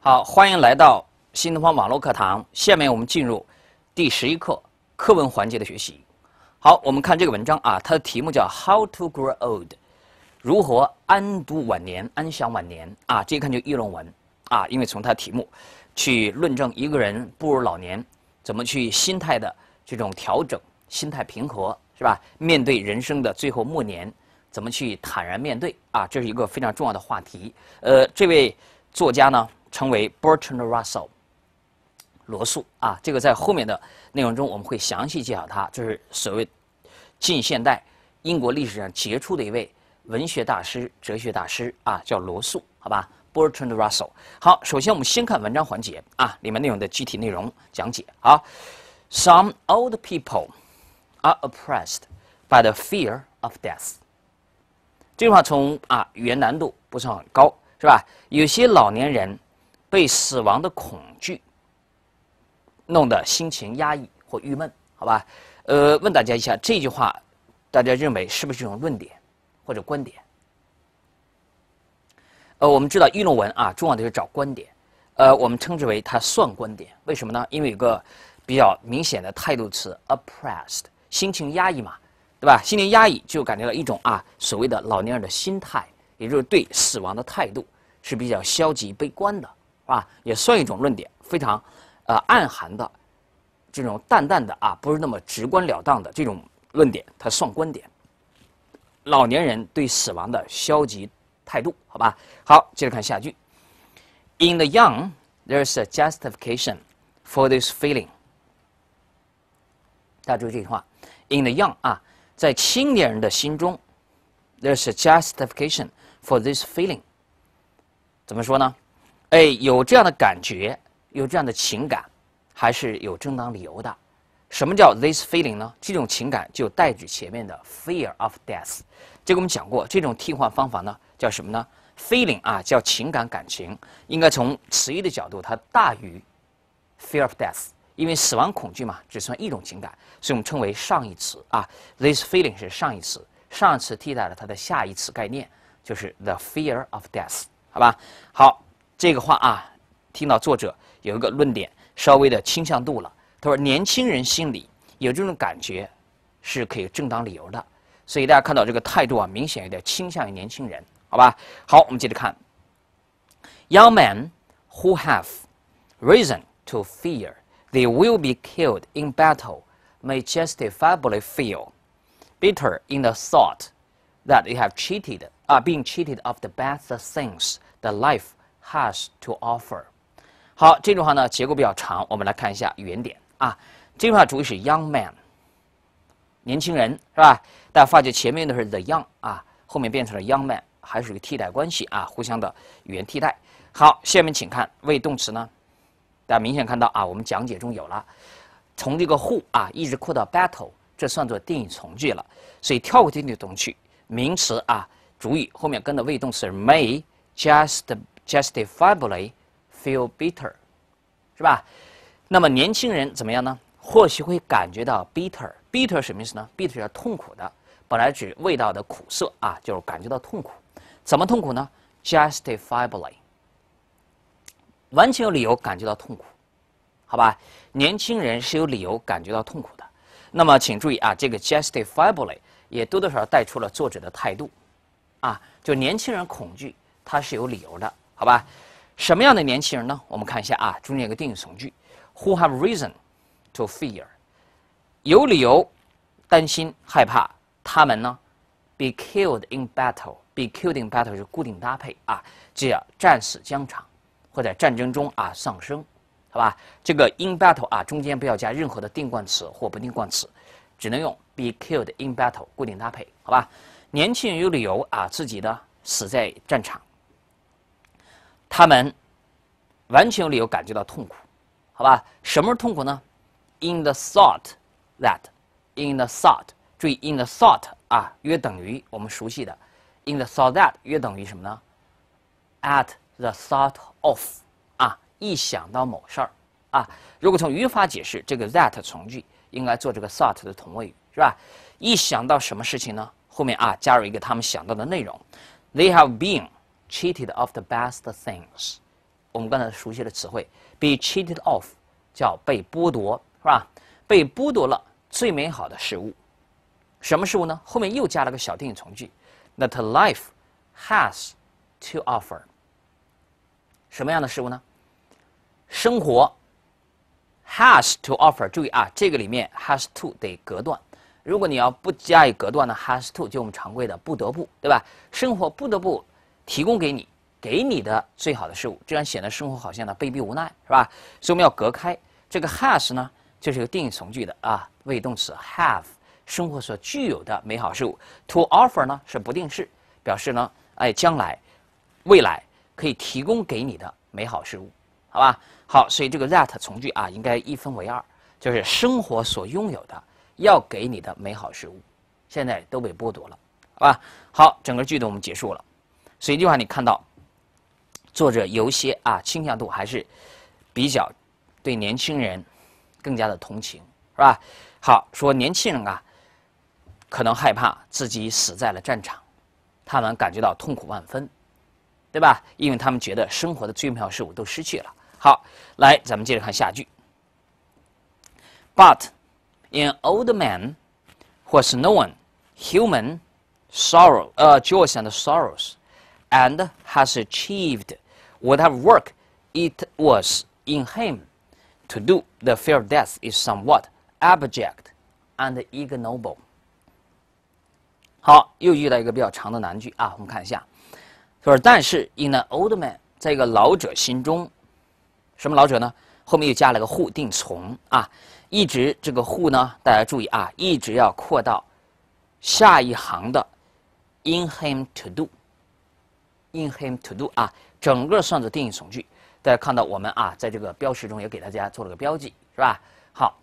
好，欢迎来到新东方网络课堂。下面我们进入第十一课课文环节的学习。好，我们看这个文章啊，它的题目叫《How to Grow Old》，如何安度晚年、安享晚年啊？这一看就议论文啊，因为从它题目去论证一个人步入老年怎么去心态的这种调整，心态平和是吧？面对人生的最后末年，怎么去坦然面对啊？这是一个非常重要的话题。呃，这位作家呢？成为 Bertrand Russell，罗素啊，这个在后面的内容中我们会详细介绍他，就是所谓近现代英国历史上杰出的一位文学大师、哲学大师啊，叫罗素，好吧，Bertrand Russell。好，首先我们先看文章环节啊，里面内容的具体内容讲解啊。Some old people are oppressed by the fear of death。这句话从啊语言难度不是很高，是吧？有些老年人。被死亡的恐惧弄得心情压抑或郁闷，好吧？呃，问大家一下，这句话大家认为是不是一种论点或者观点？呃，我们知道议论文啊，重要的是找观点。呃，我们称之为它算观点，为什么呢？因为有个比较明显的态度词，oppressed，心情压抑嘛，对吧？心情压抑就感觉到一种啊，所谓的老年人的心态，也就是对死亡的态度是比较消极悲观的。啊，也算一种论点，非常，呃，暗含的，这种淡淡的啊，不是那么直观了当的这种论点，它算观点。老年人对死亡的消极态度，好吧？好，接着看下句。In the young, there's a justification for this feeling。大家注意这句话：In the young 啊，在青年人的心中，there's a justification for this feeling。怎么说呢？哎，有这样的感觉，有这样的情感，还是有正当理由的。什么叫 this feeling 呢？这种情感就代指前面的 fear of death。这个我们讲过，这种替换方法呢，叫什么呢？feeling 啊，叫情感、感情。应该从词义的角度，它大于 fear of death，因为死亡恐惧嘛，只算一种情感，所以我们称为上一词啊。this feeling 是上一词，上一词替代了它的下一词概念，就是 the fear of death，好吧？好。这个话啊，听到作者有一个论点，稍微的倾向度了。他说，年轻人心里有这种感觉，是可以正当理由的。所以大家看到这个态度啊，明显有点倾向于年轻人，好吧？好，我们接着看。Young men who have reason to fear they will be killed in battle may justifiably feel bitter in the thought that they have cheated, are uh, being cheated of the best things the life Has to offer，好，这句话呢结构比较长，我们来看一下原点啊。这句话主语是 young man，年轻人是吧？但发觉前面的是 the young，啊，后面变成了 young man，还是个替代关系啊，互相的语言替代。好，下面请看谓动词呢？大家明显看到啊，我们讲解中有了，从这个 who 啊，一直扩到 battle，这算作定语从句了，所以跳过定语从句，名词啊，主语后面跟的谓动词 may just。Justifiably feel bitter，是吧？那么年轻人怎么样呢？或许会感觉到 bitter，bitter 什么意思呢？bitter 叫痛苦的，本来指味道的苦涩啊，就是感觉到痛苦。怎么痛苦呢？Justifiably，完全有理由感觉到痛苦，好吧？年轻人是有理由感觉到痛苦的。那么，请注意啊，这个 justifiably 也多多少少带出了作者的态度，啊，就年轻人恐惧，他是有理由的。好吧，什么样的年轻人呢？我们看一下啊，中间有个定语从句，who have reason to fear，有理由担心害怕他们呢，be killed in battle，be killed in battle 是固定搭配啊，这叫战死疆场，或在战争中啊丧生，好吧？这个 in battle 啊，中间不要加任何的定冠词或不定冠词，只能用 be killed in battle 固定搭配，好吧？年轻人有理由啊，自己的死在战场。他们完全有理由感觉到痛苦，好吧？什么是痛苦呢？In the thought that，in the thought，注意 in the thought 啊，约等于我们熟悉的 in the thought that 约等于什么呢？At the thought of 啊，一想到某事儿啊，如果从语法解释，这个 that 从句应该做这个 thought 的同位语，是吧？一想到什么事情呢？后面啊，加入一个他们想到的内容，They have been。Cheated of the best things，我们刚才熟悉的词汇，be cheated of，叫被剥夺，是吧？被剥夺了最美好的事物，什么事物呢？后面又加了个小定语从句，that life has to offer。什么样的事物呢？生活 has to offer。注意啊，这个里面 has to 得隔断。如果你要不加以隔断呢，has to 就我们常规的不得不，对吧？生活不得不。提供给你给你的最好的事物，这样显得生活好像呢被逼无奈，是吧？所以我们要隔开这个 has 呢，就是一个定语从句的啊谓动词 have 生活所具有的美好事物。to offer 呢是不定式，表示呢哎将来未来可以提供给你的美好事物，好吧？好，所以这个 that 从句啊应该一分为二，就是生活所拥有的要给你的美好事物，现在都被剥夺了，好吧？好，整个句子我们结束了。所以句话，你看到作者有些啊倾向度，还是比较对年轻人更加的同情，是吧？好，说年轻人啊，可能害怕自己死在了战场，他们感觉到痛苦万分，对吧？因为他们觉得生活的最美好事物都失去了。好，来，咱们接着看下句。But in old m a n 或是 no one，human sorrow，呃，joys and sorrows。And has achieved whatever work it was in him to do. The fear of death is somewhat abject and ignoble. 好，又遇到一个比较长的难句啊，我们看一下。说但是，in the old man，在一个老者心中，什么老者呢？后面又加了个 who 定从啊，一直这个 who 呢，大家注意啊，一直要扩到下一行的 in him to do。In him to do 啊，整个算作定语从句。大家看到我们啊，在这个标识中也给大家做了个标记，是吧？好，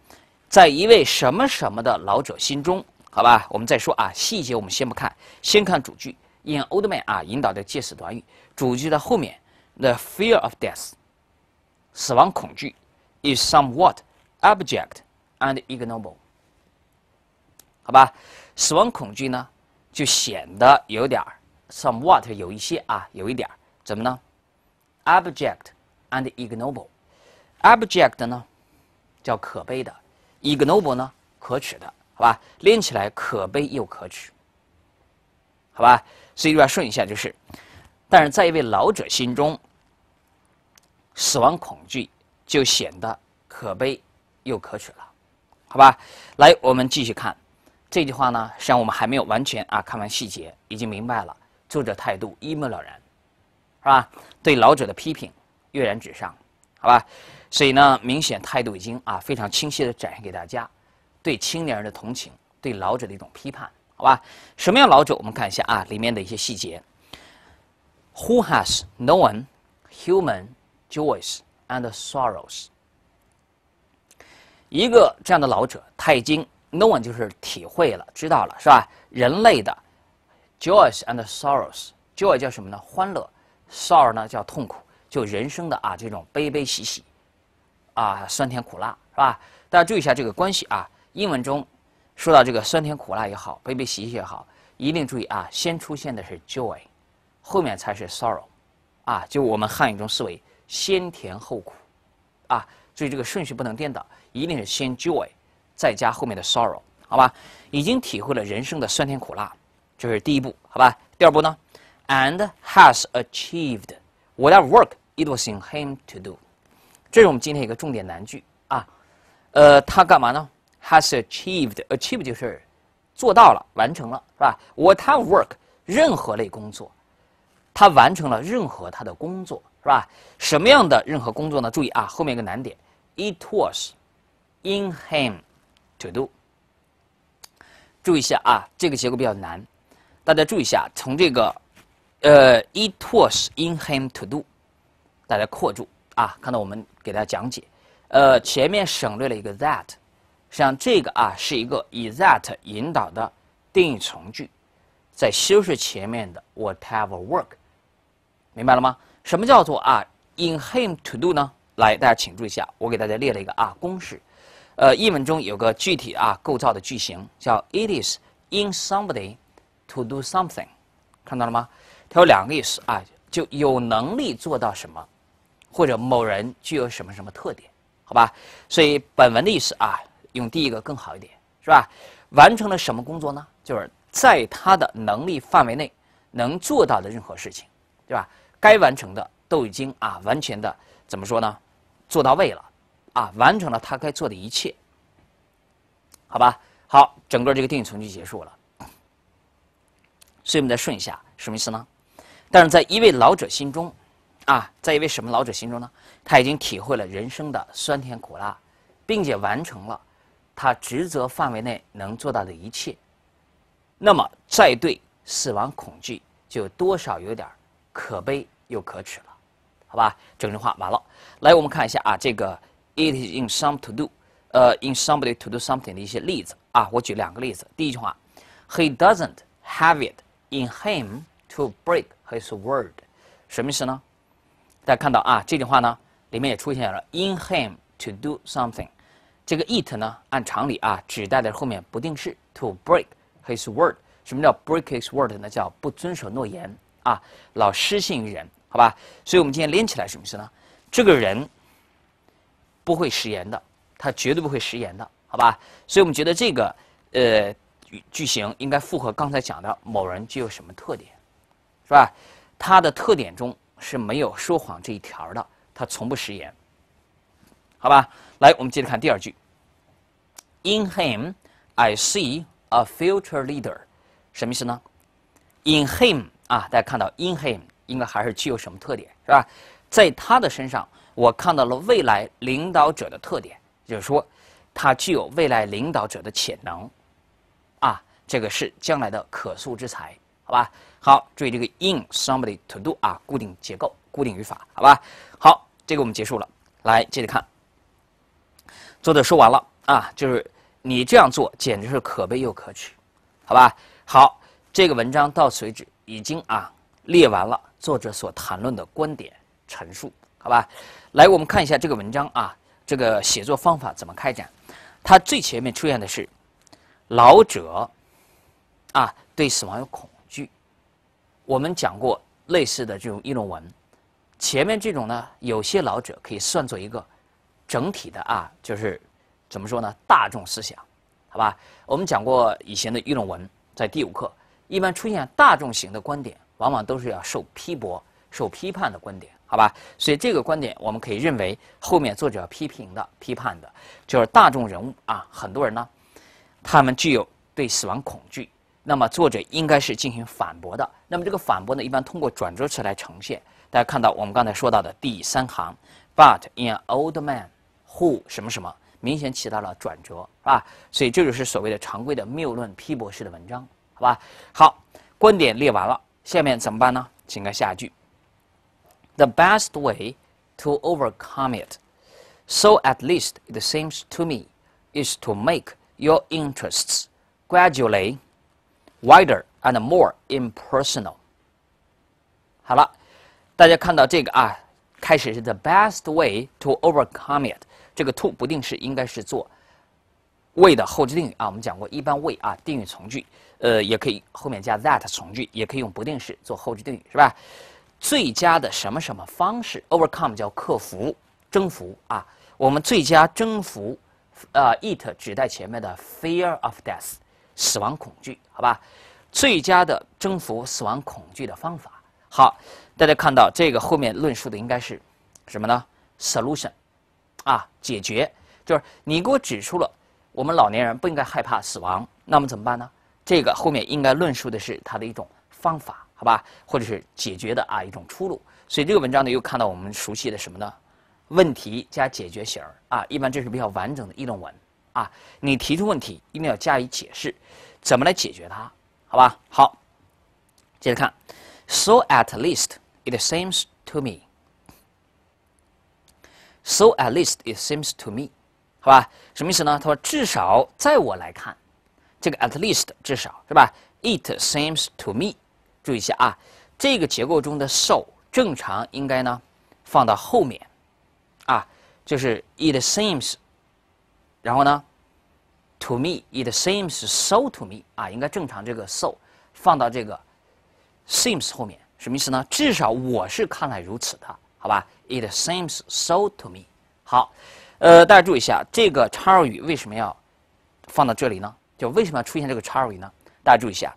在一位什么什么的老者心中，好吧？我们再说啊，细节我们先不看，先看主句。In old man 啊，引导的介词短语，主句的后面。The fear of death，死亡恐惧，is somewhat abject and ignoble。好吧，死亡恐惧呢，就显得有点儿。somewhat 有一些啊，有一点儿怎么呢？abject and ignoble，abject 呢叫可悲的，ignoble 呢可耻的，好吧？连起来可悲又可耻，好吧？所以就要顺一下，就是，但是在一位老者心中，死亡恐惧就显得可悲又可耻了，好吧？来，我们继续看这句话呢，实际上我们还没有完全啊看完细节，已经明白了。作者态度一目了然，是吧？对老者的批评跃然纸上，好吧？所以呢，明显态度已经啊非常清晰的展现给大家，对青年人的同情，对老者的一种批判，好吧？什么样老者？我们看一下啊里面的一些细节。Who has known human joys and sorrows？一个这样的老者，他已经 no one 就是体会了，知道了，是吧？人类的。Joys and sorrows. Joy 叫什么呢？欢乐。Sorrow 呢叫痛苦。就人生的啊，这种悲悲喜喜，啊，酸甜苦辣，是吧？大家注意一下这个关系啊。英文中说到这个酸甜苦辣也好，悲悲喜喜也好，一定注意啊，先出现的是 joy，后面才是 sorrow。啊，就我们汉语中思维，先甜后苦。啊，注意这个顺序不能颠倒，一定是先 joy，再加后面的 sorrow，好吧？已经体会了人生的酸甜苦辣。这是第一步，好吧？第二步呢？And has achieved whatever work it was in him to do。这是我们今天一个重点难句啊。呃，他干嘛呢？Has achieved，achieved 就是做到了，完成了，是吧？Whatever work，任何类工作，他完成了任何他的工作，是吧？什么样的任何工作呢？注意啊，后面一个难点，it was in him to do。注意一下啊，这个结构比较难。大家注意一下，从这个呃，It was in him to do，大家括住啊，看到我们给大家讲解，呃，前面省略了一个 that，实际上这个啊是一个以 that 引导的定语从句，在修饰前面的 whatever work，明白了吗？什么叫做啊 in him to do 呢？来，大家请注意一下，我给大家列了一个啊公式，呃，译文中有个具体啊构造的句型叫 It is in somebody。To do something，看到了吗？它有两个意思啊，就有能力做到什么，或者某人具有什么什么特点，好吧？所以本文的意思啊，用第一个更好一点，是吧？完成了什么工作呢？就是在他的能力范围内能做到的任何事情，对吧？该完成的都已经啊完全的怎么说呢？做到位了啊，完成了他该做的一切，好吧？好，整个这个定语从句结束了。所以我们再顺一下，什么意思呢？但是在一位老者心中，啊，在一位什么老者心中呢？他已经体会了人生的酸甜苦辣，并且完成了他职责范围内能做到的一切。那么，再对死亡恐惧，就多少有点可悲又可耻了，好吧？整句话完了。来，我们看一下啊，这个 “it is in some to do” 呃，“in somebody to do something” 的一些例子啊。我举两个例子。第一句话：“He doesn't have it。” In him to break his word，什么意思呢？大家看到啊，这句话呢里面也出现了 in him to do something，这个 it 呢按常理啊指代的后面不定式 to break his word，什么叫 break his word 呢？叫不遵守诺言啊，老失信于人，好吧？所以我们今天连起来什么意思呢？这个人不会食言的，他绝对不会食言的，好吧？所以我们觉得这个呃。句句型应该符合刚才讲的，某人具有什么特点，是吧？他的特点中是没有说谎这一条的，他从不食言，好吧？来，我们接着看第二句。In him, I see a future leader。什么意思呢？In him 啊，大家看到 In him 应该还是具有什么特点，是吧？在他的身上，我看到了未来领导者的特点，就是说他具有未来领导者的潜能。这个是将来的可塑之才，好吧？好，注意这个 in somebody to do 啊，固定结构，固定语法，好吧？好，这个我们结束了，来接着看。作者说完了啊，就是你这样做简直是可悲又可耻，好吧？好，这个文章到此为止，已经啊列完了作者所谈论的观点陈述，好吧？来，我们看一下这个文章啊，这个写作方法怎么开展？它最前面出现的是老者。啊，对死亡有恐惧。我们讲过类似的这种议论文，前面这种呢，有些老者可以算作一个整体的啊，就是怎么说呢？大众思想，好吧？我们讲过以前的议论文，在第五课，一般出现大众型的观点，往往都是要受批驳、受批判的观点，好吧？所以这个观点，我们可以认为后面作者批评的、批判的，就是大众人物啊，很多人呢，他们具有对死亡恐惧。那么作者应该是进行反驳的。那么这个反驳呢，一般通过转折词来呈现。大家看到我们刚才说到的第三行，But in old m a n who 什么什么，明显起到了转折，是吧？所以这就是所谓的常规的谬论批驳式的文章，好吧？好，观点列完了，下面怎么办呢？请看下一句。The best way to overcome it, so at least it seems to me, is to make your interests gradually. wider and more impersonal。好了，大家看到这个啊，开始是 the best way to overcome it。这个 to 不定式应该是做谓的后置定语啊。我们讲过，一般谓啊定语从句，呃，也可以后面加 that 从句，也可以用不定式做后置定语，是吧？最佳的什么什么方式，overcome 叫克服、征服啊。我们最佳征服啊，it 指代前面的 fear of death。死亡恐惧，好吧？最佳的征服死亡恐惧的方法，好，大家看到这个后面论述的应该是什么呢？solution，啊，解决，就是你给我指出了我们老年人不应该害怕死亡，那么怎么办呢？这个后面应该论述的是它的一种方法，好吧？或者是解决的啊一种出路。所以这个文章呢，又看到我们熟悉的什么呢？问题加解决型儿啊，一般这是比较完整的议论文。啊，你提出问题一定要加以解释，怎么来解决它？好吧，好，接着看，So at least it seems to me. So at least it seems to me. 好吧，什么意思呢？他说至少在我来看，这个 at least 至少是吧？It seems to me。注意一下啊，这个结构中的 so 正常应该呢放到后面，啊，就是 it seems。然后呢，To me, it seems so to me 啊，应该正常这个 so 放到这个 seems 后面，什么意思呢？至少我是看来如此的，好吧？It seems so to me。好，呃，大家注意一下，这个插入语为什么要放到这里呢？就为什么要出现这个插入语呢？大家注意一下，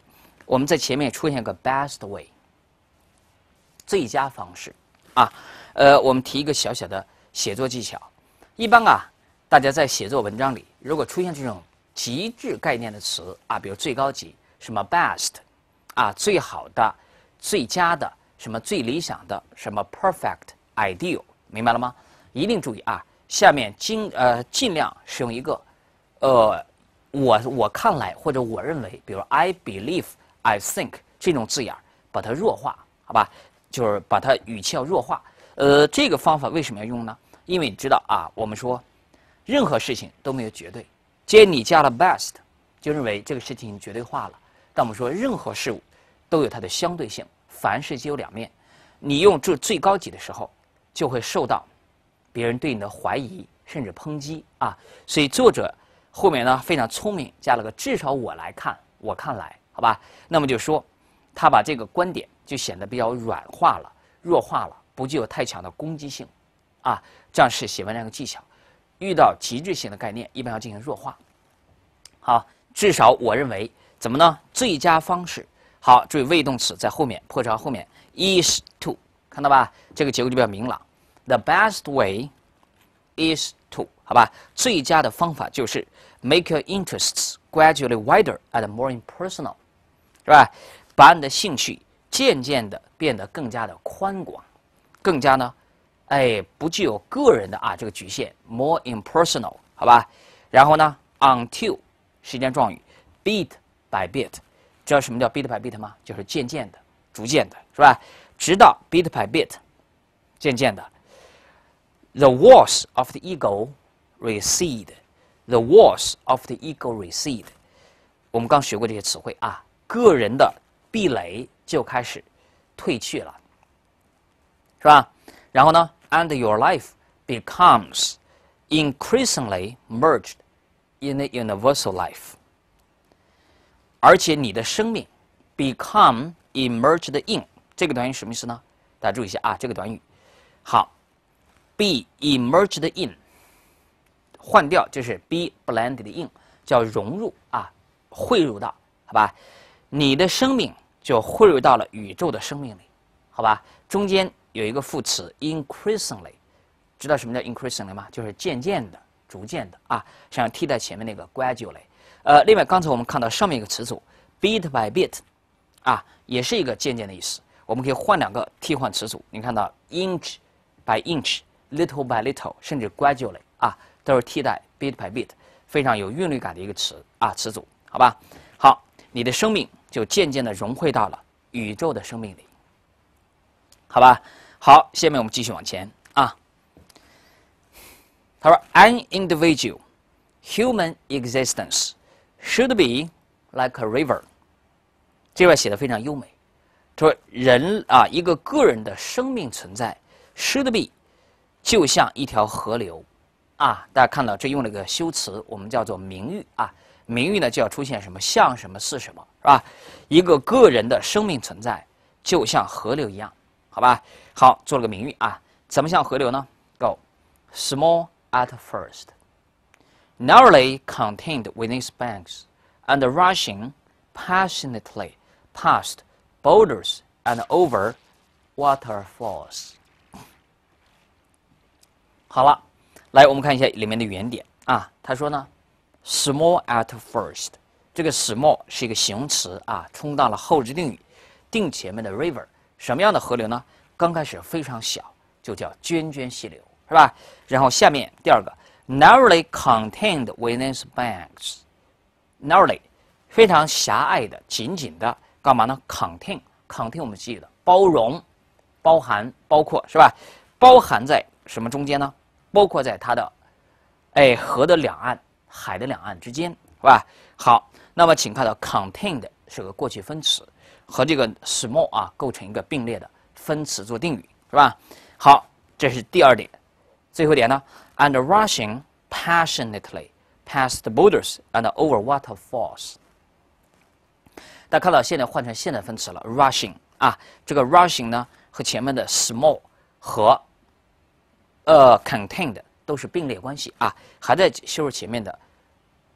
我们在前面出现个 best way，最佳方式啊，呃，我们提一个小小的写作技巧，一般啊。大家在写作文章里，如果出现这种极致概念的词啊，比如最高级，什么 best，啊最好的、最佳的，什么最理想的，什么 perfect、ideal，明白了吗？一定注意啊，下面尽呃尽量使用一个，呃，我我看来或者我认为，比如 I believe、I think 这种字眼儿，把它弱化，好吧？就是把它语气要弱化。呃，这个方法为什么要用呢？因为你知道啊，我们说。任何事情都没有绝对，既然你加了 best，就认为这个事情绝对化了。但我们说任何事物都有它的相对性，凡事皆有两面。你用这最高级的时候，就会受到别人对你的怀疑甚至抨击啊。所以作者后面呢非常聪明，加了个至少我来看，我看来，好吧。那么就说他把这个观点就显得比较软化了，弱化了，不具有太强的攻击性啊。这样是写文章的技巧。遇到极致性的概念，一般要进行弱化。好，至少我认为怎么呢？最佳方式，好，注意谓动词在后面，破折号后面，is to，看到吧？这个结构就比较明朗。The best way is to，好吧，最佳的方法就是 make your interests gradually wider and more impersonal，是吧？把你的兴趣渐渐的变得更加的宽广，更加呢？哎，不具有个人的啊这个局限，more impersonal，好吧？然后呢，until，时间状语，bit by bit，知道什么叫 bit by bit 吗？就是渐渐的，逐渐的，是吧？直到 bit by bit，渐渐的，the walls of the ego recede，the walls of the ego recede，我们刚学过这些词汇啊，个人的壁垒就开始退去了，是吧？然后呢？And your life becomes increasingly merged in the universal life. 而且你的生命 become emerged in 这个短语什么意思呢？大家注意一下啊，这个短语。好，be emerged in 换掉就是 be blended in，叫融入啊，汇入到，好吧？你的生命就汇入到了宇宙的生命里，好吧？中间。有一个副词 increasingly，知道什么叫 increasingly 吗？就是渐渐的、逐渐的啊，想替代前面那个 gradually。呃，另外刚才我们看到上面一个词组 bit by bit，啊，也是一个渐渐的意思。我们可以换两个替换词组，你看到 inch by inch，little by little，甚至 gradually 啊，都是替代 bit by bit，非常有韵律感的一个词啊词组，好吧？好，你的生命就渐渐的融汇到了宇宙的生命里，好吧？好，下面我们继续往前啊。他说：“An individual human existence should be like a river。”这块写的非常优美。他说：“人啊，一个个人的生命存在，should be 就像一条河流啊。”大家看到，这用了个修辞，我们叫做名誉啊。名誉呢，就要出现什么像什么是什么，是吧？一个个人的生命存在，就像河流一样。好吧？好，做了个名誉啊。怎么像河流呢？Go small at first, narrowly contained within its banks, and rushing passionately past boulders and over waterfalls。好了，来我们看一下里面的原点啊。他说呢，small at first，这个 small 是一个形容词啊，充当了后置定语，定前面的 river。什么样的河流呢？刚开始非常小，就叫涓涓细流，是吧？然后下面第二个，narrowly contained within its banks，narrowly 非常狭隘的，紧紧的，干嘛呢？contain，contain 我们记得包容、包含、包括，是吧？包含在什么中间呢？包括在它的，哎，河的两岸、海的两岸之间，是吧？好，那么请看到 contained 是个过去分词。和这个 small 啊构成一个并列的分词做定语，是吧？好，这是第二点。最后一点呢？And rushing passionately past the borders and over waterfalls，大家看到现在换成现在分词了，rushing 啊，这个 rushing 呢和前面的 small 和呃 contained 都是并列关系啊，还在修饰前面的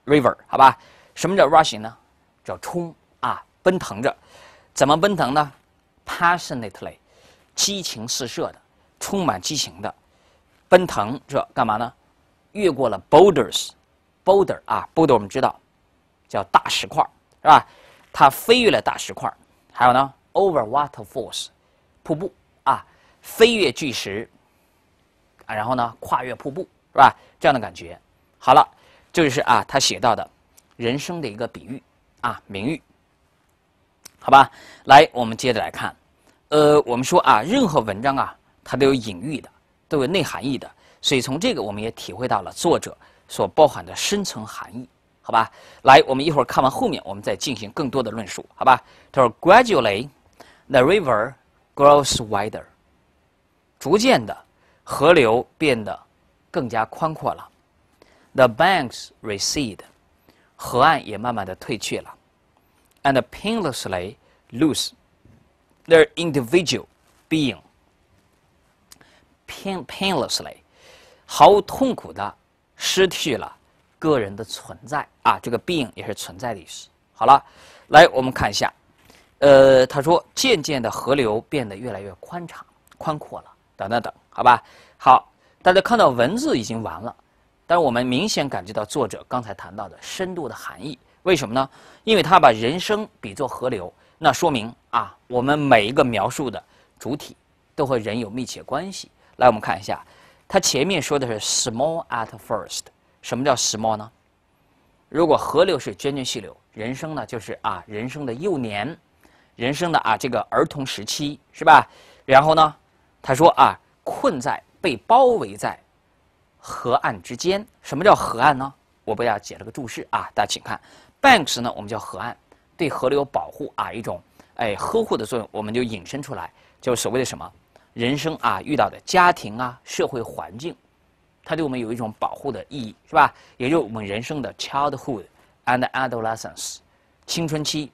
river，好吧？什么叫 rushing 呢？叫冲啊，奔腾着。怎么奔腾呢？Passionately，激情四射的，充满激情的奔腾，这干嘛呢？越过了 boulders，boulder 啊，boulder 我们知道叫大石块，是吧？它飞越了大石块。还有呢，over waterfalls，瀑布啊，飞越巨石啊，然后呢，跨越瀑布，是吧？这样的感觉。好了，这就是啊，他写到的人生的一个比喻啊，名誉。好吧，来，我们接着来看，呃，我们说啊，任何文章啊，它都有隐喻的，都有内含义的，所以从这个我们也体会到了作者所包含的深层含义。好吧，来，我们一会儿看完后面，我们再进行更多的论述。好吧，他说，gradually，the river grows wider，逐渐的，河流变得更加宽阔了，the banks recede，河岸也慢慢的退去了。and painlessly lose their individual being, pain painlessly，毫无痛苦的失去了个人的存在啊，这个 being 也是存在的意思。好了，来我们看一下，呃，他说渐渐的河流变得越来越宽敞、宽阔了，等等等，好吧？好，大家看到文字已经完了，但我们明显感觉到作者刚才谈到的深度的含义。为什么呢？因为他把人生比作河流，那说明啊，我们每一个描述的主体都和人有密切关系。来，我们看一下，他前面说的是 “small at first”。什么叫 “small” 呢？如果河流是涓涓细流，人生呢就是啊人生的幼年，人生的啊这个儿童时期，是吧？然后呢，他说啊，困在被包围在河岸之间。什么叫河岸呢？我给大家解了个注释啊，大家请看。banks 呢，我们叫河岸，对河流保护啊一种，哎呵护的作用，我们就引申出来，就所谓的什么人生啊遇到的家庭啊社会环境，它对我们有一种保护的意义，是吧？也就我们人生的 childhood and adolescence，青春期、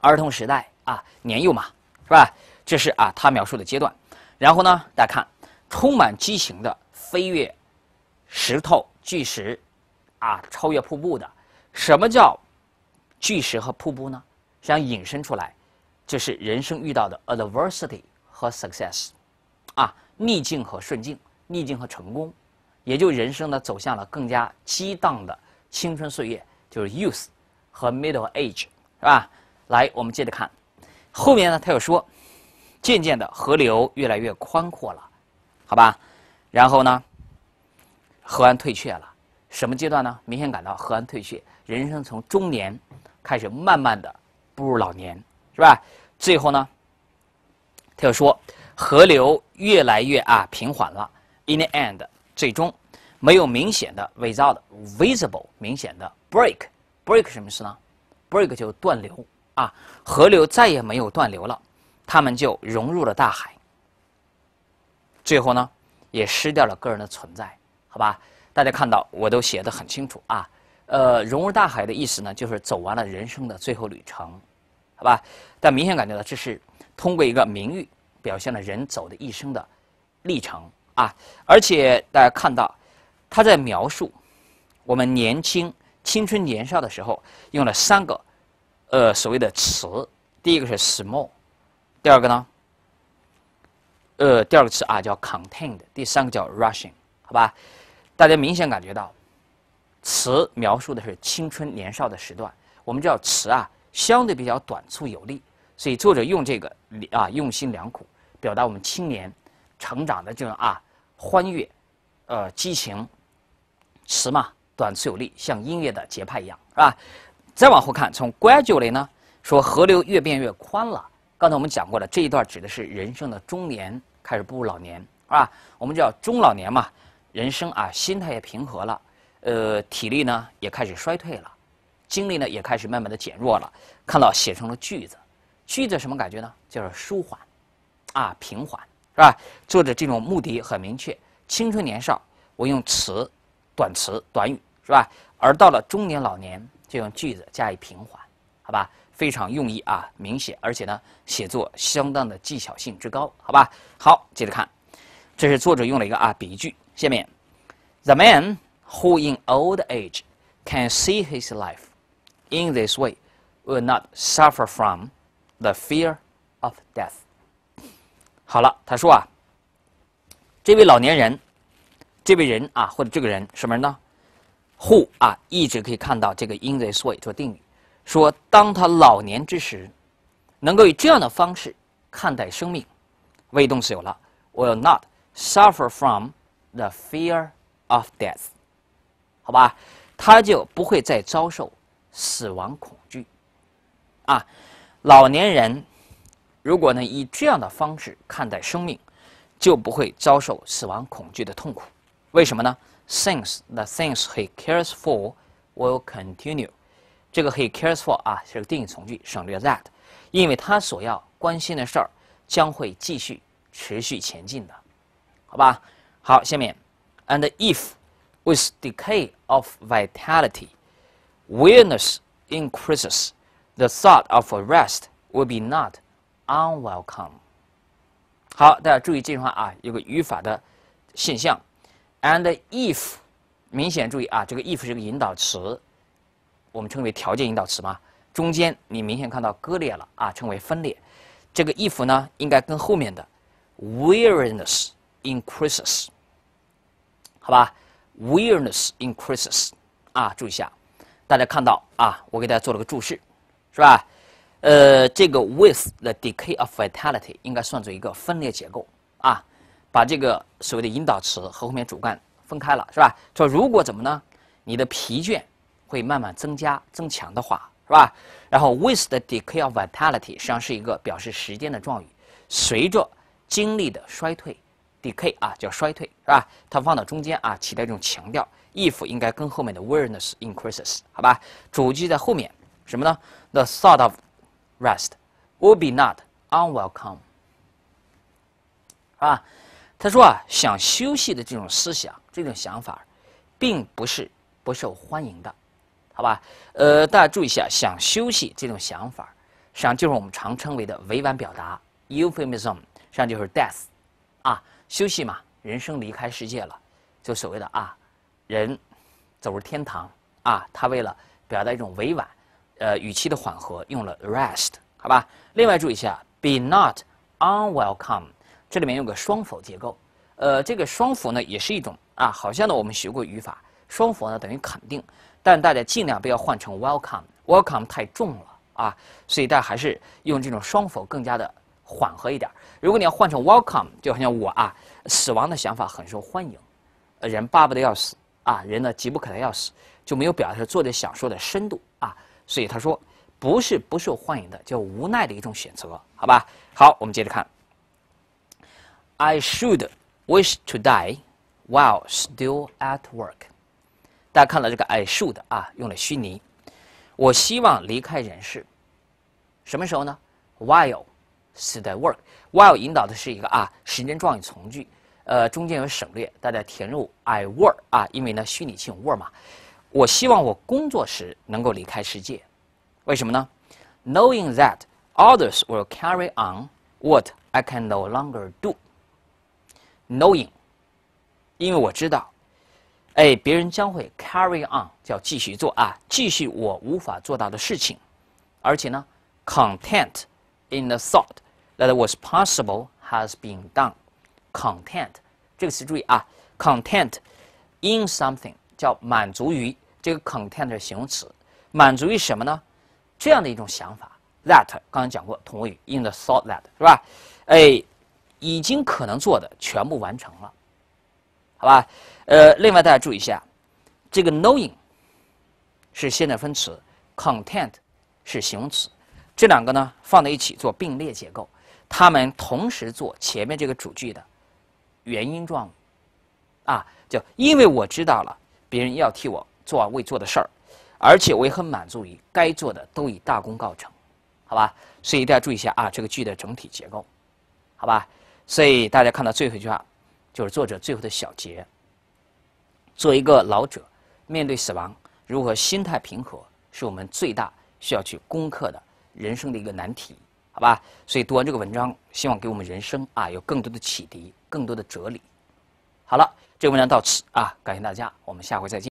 儿童时代啊年幼嘛，是吧？这是啊他描述的阶段。然后呢，大家看充满激情的飞跃石头巨石，啊超越瀑布的。什么叫巨石和瀑布呢？实际上引申出来，就是人生遇到的 adversity 和 success，啊，逆境和顺境，逆境和成功，也就人生呢走向了更加激荡的青春岁月，就是 youth 和 middle age，是吧？来，我们接着看，后面呢，他又说，渐渐的河流越来越宽阔了，好吧？然后呢，河岸退却了。什么阶段呢？明显感到河岸退却，人生从中年开始，慢慢的步入老年，是吧？最后呢，他又说，河流越来越啊平缓了。In the end，最终没有明显的，without visible 明显的 break，break 什么意思呢？break 就断流啊，河流再也没有断流了，他们就融入了大海。最后呢，也失掉了个人的存在，好吧？大家看到我都写的很清楚啊，呃，融入大海的意思呢，就是走完了人生的最后旅程，好吧？但明显感觉到这是通过一个名誉表现了人走的一生的历程啊。而且大家看到他在描述我们年轻、青春年少的时候，用了三个呃所谓的词，第一个是 small，第二个呢？呃，第二个词啊叫 contained，第三个叫 rushing，好吧？大家明显感觉到，词描述的是青春年少的时段。我们知道词啊，相对比较短促有力。所以作者用这个啊，用心良苦，表达我们青年成长的这种啊欢悦，呃激情。词嘛，短促有力，像音乐的节拍一样，是吧？再往后看，从“ gradually 呢，说河流越变越宽了。刚才我们讲过了，这一段指的是人生的中年，开始步入老年，是吧？我们叫中老年嘛。人生啊，心态也平和了，呃，体力呢也开始衰退了，精力呢也开始慢慢的减弱了。看到写成了句子，句子什么感觉呢？就是舒缓，啊，平缓，是吧？作者这种目的很明确。青春年少，我用词，短词短语，是吧？而到了中年老年，就用句子加以平缓，好吧？非常用意啊明显，而且呢，写作相当的技巧性之高，好吧？好，接着看，这是作者用了一个啊比喻。句。下面，the man who in old age can see his life in this way will not suffer from the fear of death。好了，他说啊，这位老年人，这位人啊，或者这个人，什么人呢？who 啊，一直可以看到这个 in this way 做定语，说当他老年之时，能够以这样的方式看待生命，谓动词有了，will not suffer from。The fear of death，好吧，他就不会再遭受死亡恐惧啊。老年人如果呢以这样的方式看待生命，就不会遭受死亡恐惧的痛苦。为什么呢？Since the things he cares for will continue，这个 he cares for 啊是个定语从句，省略了 that，因为他所要关心的事儿将会继续持续前进的，好吧？好，下面，and if with decay of vitality, weariness increases, the thought of a rest will be not unwelcome. 好，大家注意这句话啊，有个语法的现象，and if 明显注意啊，这个 if 是个引导词，我们称为条件引导词嘛。中间你明显看到割裂了啊，称为分裂。这个 if 呢，应该跟后面的 weariness。Increases，好吧 w e a r n e s s increases 啊，注意一下，大家看到啊，我给大家做了个注释，是吧？呃，这个 with the decay of vitality 应该算作一个分裂结构啊，把这个所谓的引导词和后面主干分开了，是吧？说如果怎么呢？你的疲倦会慢慢增加、增强的话，是吧？然后 with the decay of vitality 实际上是一个表示时间的状语，随着精力的衰退。D e c a y 啊，叫衰退是吧？它放到中间啊，起到一种强调。If 应该跟后面的 weariness increases，好吧？主句在后面，什么呢？The thought of rest would be not unwelcome，是吧？他说啊，想休息的这种思想、这种想法，并不是不受欢迎的，好吧？呃，大家注意一下，想休息这种想法，实际上就是我们常称为的委婉表达 （euphemism），实际上就是 death，啊。休息嘛，人生离开世界了，就所谓的啊，人走入天堂啊。他为了表达一种委婉，呃语气的缓和，用了 rest，好吧。另外注意一下，be not unwelcome，这里面用个双否结构。呃，这个双否呢也是一种啊，好像呢我们学过语法，双否呢等于肯定，但大家尽量不要换成 welcome，welcome 太重了啊。所以大家还是用这种双否更加的。缓和一点儿。如果你要换成 “welcome”，就好像我啊，死亡的想法很受欢迎，人巴不得要死啊，人呢急不可耐要死，就没有表达作者想说的深度啊。所以他说不是不受欢迎的，叫无奈的一种选择，好吧？好，我们接着看。I should wish to die while still at work。大家看到这个 “I should” 啊，用了虚拟，我希望离开人世，什么时候呢？While。s t work. While 引导的是一个啊时间状语从句，呃中间有省略，大家填入 I were 啊，因为呢虚拟性 were 嘛。我希望我工作时能够离开世界，为什么呢？Knowing that others will carry on what I can no longer do. Knowing，因为我知道，哎别人将会 carry on 叫继续做啊，继续我无法做到的事情，而且呢 content。In the thought that was possible has been done, content 这个词注意啊，content in something 叫满足于这个 content 形容词，满足于什么呢？这样的一种想法。That 刚刚讲过同位语，in the thought that 是吧？哎，已经可能做的全部完成了，好吧？呃，另外大家注意一下，这个 knowing 是现在分词，content 是形容词。这两个呢放在一起做并列结构，它们同时做前面这个主句的原因状，语，啊，就因为我知道了别人要替我做未做的事儿，而且我也很满足于该做的都已大功告成，好吧？所以大家注意一下啊，这个句的整体结构，好吧？所以大家看到最后一句话，就是作者最后的小结。做一个老者面对死亡如何心态平和，是我们最大需要去攻克的。人生的一个难题，好吧？所以读完这个文章，希望给我们人生啊有更多的启迪，更多的哲理。好了，这个文章到此啊，感谢大家，我们下回再见。